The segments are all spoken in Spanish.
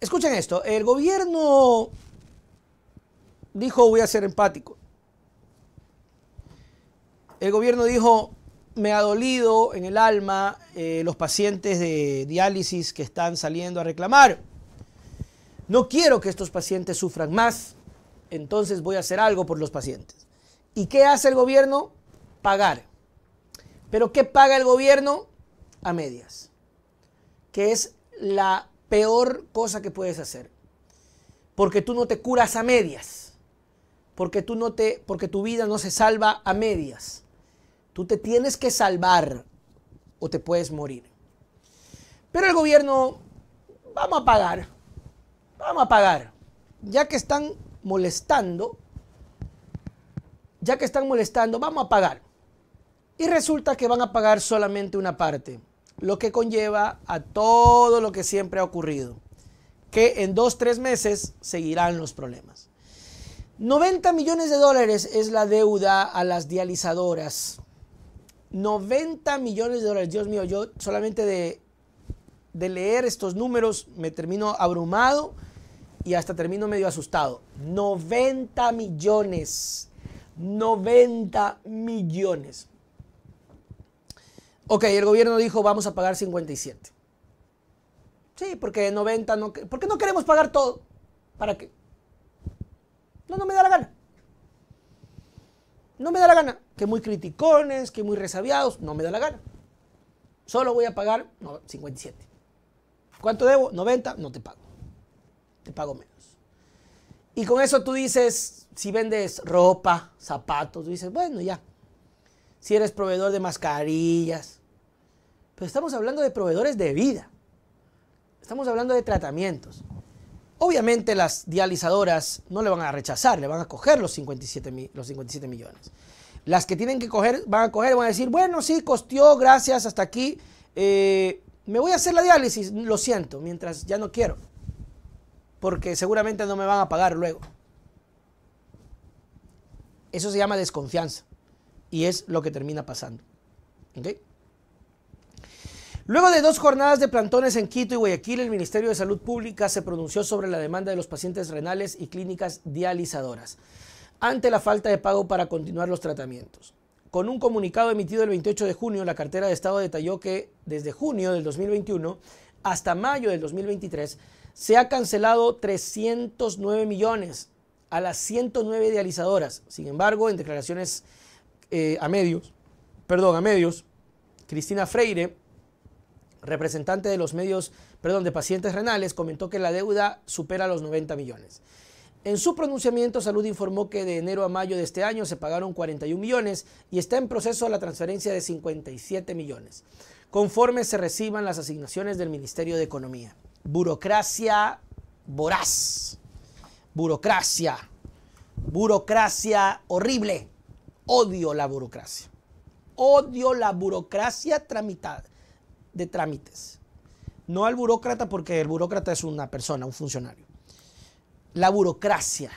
Escuchen esto, el gobierno dijo voy a ser empático. El gobierno dijo me ha dolido en el alma eh, los pacientes de diálisis que están saliendo a reclamar. No quiero que estos pacientes sufran más, entonces voy a hacer algo por los pacientes. ¿Y qué hace el gobierno? Pagar. ¿Pero qué paga el gobierno? A medias. Que es la peor cosa que puedes hacer. Porque tú no te curas a medias. Porque, tú no te, porque tu vida no se salva a medias. Tú te tienes que salvar o te puedes morir. Pero el gobierno, vamos a pagar, vamos a pagar. Ya que están molestando, ya que están molestando, vamos a pagar. Y resulta que van a pagar solamente una parte lo que conlleva a todo lo que siempre ha ocurrido, que en dos, tres meses seguirán los problemas. 90 millones de dólares es la deuda a las dializadoras. 90 millones de dólares. Dios mío, yo solamente de, de, leer estos números me termino abrumado y hasta termino medio asustado. 90 millones. 90 millones. Ok, el gobierno dijo vamos a pagar 57. Sí, porque 90 no... ¿Por qué no queremos pagar todo? ¿Para qué? No, no me da la gana. No me da la gana. Que muy criticones, que muy resabiados, no me da la gana. Solo voy a pagar 57. ¿Cuánto debo? 90, no te pago. Te pago menos. Y con eso tú dices, si vendes ropa, zapatos, tú dices, bueno, ya. Si eres proveedor de mascarillas, pero estamos hablando de proveedores de vida. Estamos hablando de tratamientos. Obviamente las dializadoras no le van a rechazar, le van a coger los 57, los 57 millones. Las que tienen que coger, van a coger, van a decir, bueno, sí, costeó, gracias, hasta aquí. Eh, me voy a hacer la diálisis, lo siento, mientras ya no quiero. Porque seguramente no me van a pagar luego. Eso se llama desconfianza. Y es lo que termina pasando. ¿Okay? Luego de dos jornadas de plantones en Quito y Guayaquil, el Ministerio de Salud Pública se pronunció sobre la demanda de los pacientes renales y clínicas dializadoras ante la falta de pago para continuar los tratamientos. Con un comunicado emitido el 28 de junio, la cartera de Estado detalló que desde junio del 2021 hasta mayo del 2023 se ha cancelado 309 millones a las 109 dializadoras. Sin embargo, en declaraciones eh, a medios, perdón, a medios, Cristina Freire, representante de los medios, perdón, de pacientes renales, comentó que la deuda supera los 90 millones. En su pronunciamiento, Salud informó que de enero a mayo de este año se pagaron 41 millones y está en proceso la transferencia de 57 millones, conforme se reciban las asignaciones del Ministerio de Economía. Burocracia voraz, burocracia, burocracia horrible. Odio la burocracia. Odio la burocracia tramitada, de trámites. No al burócrata porque el burócrata es una persona, un funcionario. La burocracia.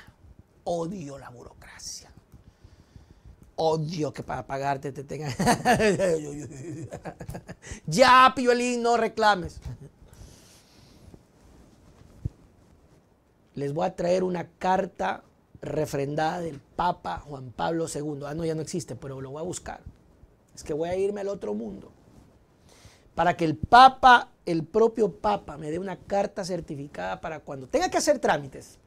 Odio la burocracia. Odio que para pagarte te tengan... ya, Piolín, no reclames. Les voy a traer una carta refrendada del Papa Juan Pablo II. Ah, no, ya no existe, pero lo voy a buscar. Es que voy a irme al otro mundo para que el Papa, el propio Papa, me dé una carta certificada para cuando tenga que hacer trámites,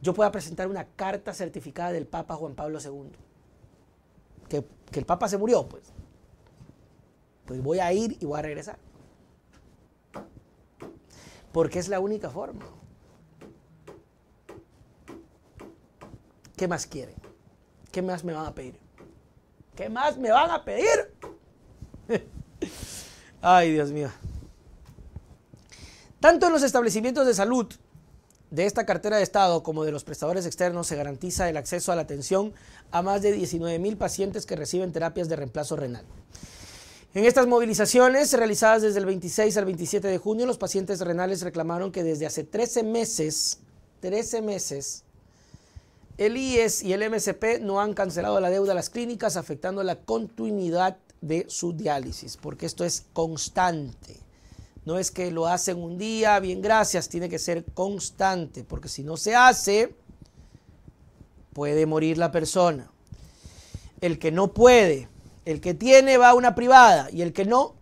yo pueda presentar una carta certificada del Papa Juan Pablo II. Que, el Papa se murió, pues. Pues voy a ir y voy a regresar. Porque es la única forma. ¿Qué más quiere? ¿Qué más me van a pedir? ¿Qué más me van a pedir? Ay, Dios mío. Tanto en los establecimientos de salud de esta cartera de Estado como de los prestadores externos se garantiza el acceso a la atención a más de 19 mil pacientes que reciben terapias de reemplazo renal. En estas movilizaciones realizadas desde el 26 al 27 de junio, los pacientes renales reclamaron que desde hace 13 meses, 13 meses, el IES y el MSP no han cancelado la deuda a las clínicas, afectando la continuidad de su diálisis, porque esto es constante. No es que lo hacen un día, bien gracias, tiene que ser constante, porque si no se hace, puede morir la persona. El que no puede, el que tiene va a una privada y el que no,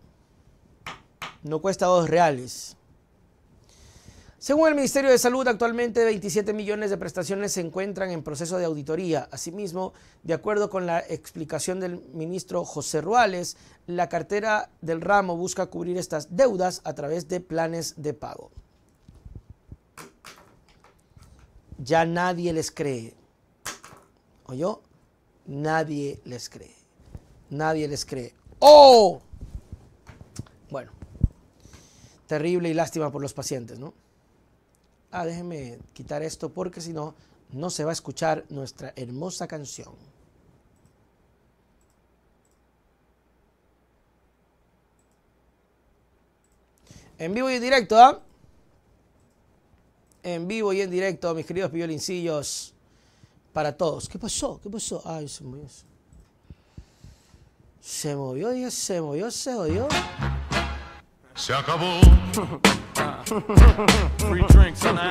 no cuesta dos reales. Según el Ministerio de Salud, actualmente 27 millones de prestaciones se encuentran en proceso de auditoría. Asimismo, de acuerdo con la explicación del ministro José Ruales, la cartera del ramo busca cubrir estas deudas a través de planes de pago. Ya nadie les cree. ¿Oyó? Nadie les cree. Nadie les cree. ¡Oh! Bueno, terrible y lástima por los pacientes, ¿no? ah, déjeme quitar esto porque si no, no se va a escuchar nuestra hermosa canción. En vivo y en directo, ¿ah? En vivo y en directo, mis queridos violincillos, para todos. ¿Qué pasó? ¿Qué pasó? Ay, se movió. Se movió, se movió, se jodió. Se acabó. Free drinks on